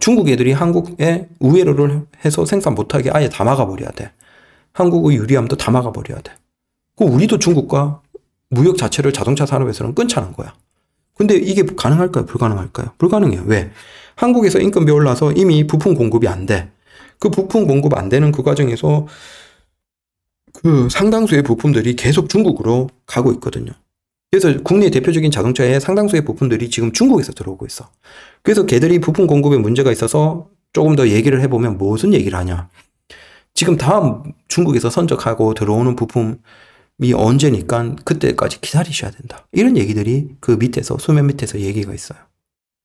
S1: 중국 애들이 한국에 우회로를 해서 생산 못하게 아예 다 막아버려야 돼. 한국의 유리함도 다 막아버려야 돼. 그 우리도 중국과 무역 자체를 자동차 산업에서는 끊자는 거야. 근데 이게 가능할까요? 불가능할까요? 불가능해요. 왜? 한국에서 인건비 올라서 이미 부품 공급이 안 돼. 그 부품 공급 안 되는 그 과정에서 그 상당수의 부품들이 계속 중국으로 가고 있거든요. 그래서 국내 대표적인 자동차의 상당수의 부품들이 지금 중국에서 들어오고 있어. 그래서 걔들이 부품 공급에 문제가 있어서 조금 더 얘기를 해보면 무슨 얘기를 하냐. 지금 다음 중국에서 선적하고 들어오는 부품이 언제니까 그때까지 기다리셔야 된다. 이런 얘기들이 그 밑에서, 수면 밑에서 얘기가 있어요.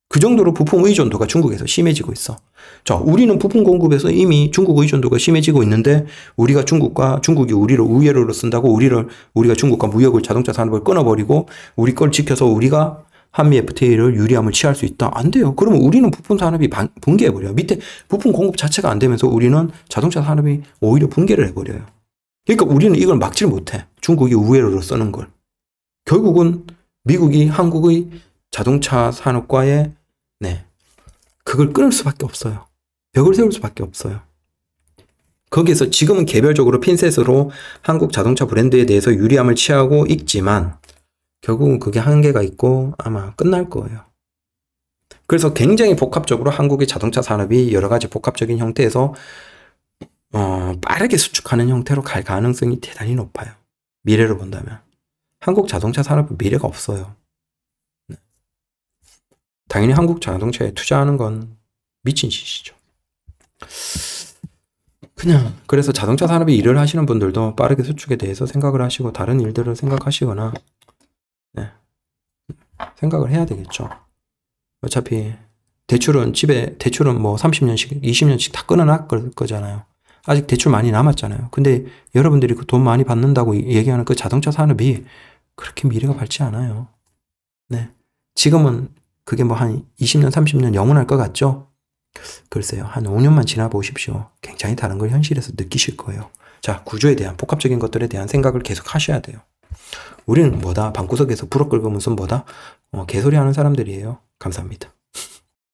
S1: 그 정도로 부품 의존도가 중국에서 심해지고 있어. 자, 우리는 부품 공급에서 이미 중국 의존도가 심해지고 있는데 우리가 중국과 중국이 우리를 우회로로 쓴다고 우리를 우리가 중국과 무역을 자동차 산업을 끊어버리고 우리 걸 지켜서 우리가 한미 FTA를 유리함을 취할 수 있다. 안 돼요. 그러면 우리는 부품 산업이 붕괴해버려요. 밑에 부품 공급 자체가 안 되면서 우리는 자동차 산업이 오히려 붕괴를 해버려요. 그러니까 우리는 이걸 막지를 못해. 중국이 우회로로 쓰는 걸. 결국은 미국이 한국의 자동차 산업과의 네 그걸 끊을 수밖에 없어요. 벽을 세울 수밖에 없어요. 거기에서 지금은 개별적으로 핀셋으로 한국 자동차 브랜드에 대해서 유리함을 취하고 있지만 결국은 그게 한계가 있고 아마 끝날 거예요. 그래서 굉장히 복합적으로 한국의 자동차 산업이 여러 가지 복합적인 형태에서 어, 빠르게 수축하는 형태로 갈 가능성이 대단히 높아요. 미래를 본다면. 한국 자동차 산업은 미래가 없어요. 당연히 한국 자동차에 투자하는 건 미친 짓이죠. 그냥 그래서 자동차 산업에 일을 하시는 분들도 빠르게 수축에 대해서 생각을 하시고 다른 일들을 생각하시거나 네, 생각을 해야 되겠죠. 어차피 대출은 집에 대출은 뭐 30년씩 20년씩 다 끊어놨을 거잖아요. 아직 대출 많이 남았잖아요. 근데 여러분들이 그 돈 많이 받는다고 얘기하는 그 자동차 산업이 그렇게 미래가 밝지 않아요. 네. 지금은 그게 뭐 한 20년, 30년 영원할 것 같죠? 글쎄요. 한 5년만 지나보십시오. 굉장히 다른 걸 현실에서 느끼실 거예요. 자, 구조에 대한 복합적인 것들에 대한 생각을 계속 하셔야 돼요. 우리는 뭐다? 방구석에서 불어 긁으면서 뭐다? 어, 개소리 하는 사람들이에요. 감사합니다.